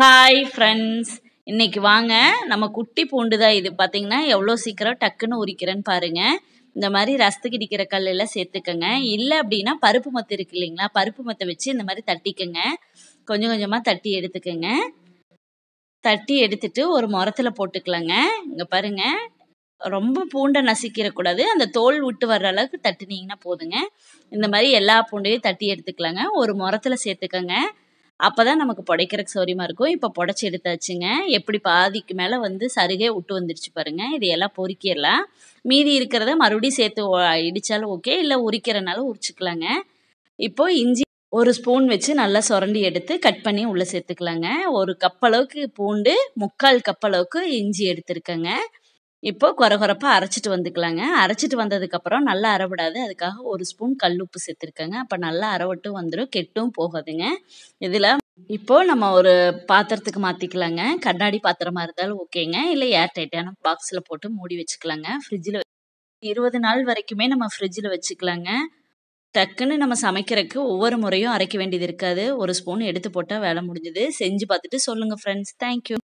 hi friends இன்றைக்கி வாங்க நம்ம குட்டி பூண்டு தான் இது பார்த்தீங்கன்னா எவ்வளோ சீக்கிரம் டக்குன்னு உரிக்கிறேன்னு பாருங்கள் இந்த மாதிரி ரசத்துக்கு இடிக்கிற கல்லெல்லாம் சேர்த்துக்கோங்க இல்லை அப்படின்னா பருப்பு மத்து இருக்கு இல்லைங்களா பருப்பு மத்தை வச்சு இந்த மாதிரி தட்டிக்கோங்க கொஞ்சம் கொஞ்சமாக தட்டி எடுத்துக்கோங்க தட்டி எடுத்துட்டு ஒரு முரத்தில் போட்டுக்கலாங்க இங்கே பாருங்க ரொம்ப பூண்டை நசிக்கிறக்கூடாது அந்த தோல் விட்டு வர்ற அளவுக்கு தட்டினீங்கன்னா போதுங்க இந்த மாதிரி எல்லா பூண்டையும் தட்டி எடுத்துக்கலாங்க ஒரு முரத்தில் சேர்த்துக்கோங்க அப்போ தான் நமக்கு புடைக்கிறக்கு சௌரியமாக இருக்கும் இப்போ புடச்சி எடுத்தாச்சுங்க எப்படி பாதிக்கு மேலே வந்து சருகே விட்டு வந்துருச்சு பாருங்கள் இதையெல்லாம் பொறிக்கிடலாம் மீதி இருக்கிறத மறுபடியும் சேர்த்து இடித்தாலும் ஓகே இல்லை உரிக்கிறனால உரிச்சுக்கலாங்க இப்போது இஞ்சி ஒரு ஸ்பூன் வச்சு நல்லா சுரண்டி எடுத்து கட் பண்ணி உள்ளே சேர்த்துக்கலாங்க ஒரு கப் அளவுக்கு பூண்டு முக்கால் கப் அளவுக்கு இஞ்சி எடுத்துருக்கேங்க இப்போ குறகுறப்பாக அரைச்சிட்டு வந்துக்கலாங்க அரைச்சிட்டு வந்ததுக்கப்புறம் நல்லா அரைவிடாது அதுக்காக ஒரு ஸ்பூன் கல் உப்பு சேர்த்துருக்கேங்க அப்போ நல்லா அரைவட்டும் வந்துடும் கெட்டும் போகாதுங்க இதில் இப்போது நம்ம ஒரு பாத்திரத்துக்கு மாற்றிக்கலாங்க கண்ணாடி பாத்திரமாக இருந்தாலும் ஓகேங்க இல்லை ஏர் டைட்டான பாக்ஸில் போட்டு மூடி வச்சுக்கலாங்க ஃப்ரிட்ஜில் இருபது நாள் வரைக்குமே நம்ம ஃப்ரிட்ஜில் வச்சுக்கலாங்க டக்குன்னு நம்ம சமைக்கிறதுக்கு ஒவ்வொரு முறையும் அரைக்க வேண்டியது இருக்காது ஒரு ஸ்பூன் எடுத்து போட்டால் வேலை முடிஞ்சுது செஞ்சு பார்த்துட்டு சொல்லுங்கள் ஃப்ரெண்ட்ஸ் தேங்க்யூ